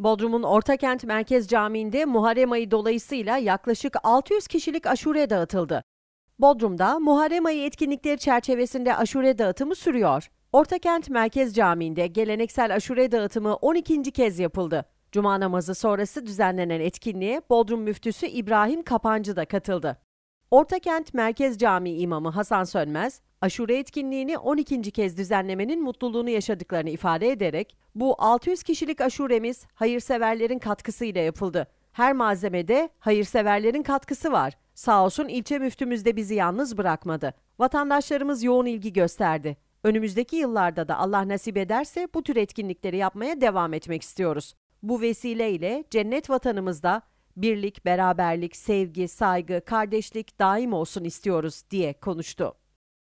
Bodrum'un Ortakent Merkez Camii'nde Muharrem ayı dolayısıyla yaklaşık 600 kişilik aşure dağıtıldı. Bodrum'da Muharrem ayı etkinlikleri çerçevesinde aşure dağıtımı sürüyor. Ortakent Merkez Camii'nde geleneksel aşure dağıtımı 12. kez yapıldı. Cuma namazı sonrası düzenlenen etkinliğe Bodrum Müftüsü İbrahim Kapancı da katıldı. Ortakent Merkez Camii İmamı Hasan Sönmez, aşure etkinliğini 12. kez düzenlemenin mutluluğunu yaşadıklarını ifade ederek, bu 600 kişilik aşuremiz hayırseverlerin katkısıyla yapıldı. Her malzemede hayırseverlerin katkısı var. Sağ olsun ilçe müftümüz de bizi yalnız bırakmadı. Vatandaşlarımız yoğun ilgi gösterdi. Önümüzdeki yıllarda da Allah nasip ederse bu tür etkinlikleri yapmaya devam etmek istiyoruz. Bu vesileyle cennet vatanımızda Birlik, beraberlik, sevgi, saygı, kardeşlik daim olsun istiyoruz diye konuştu.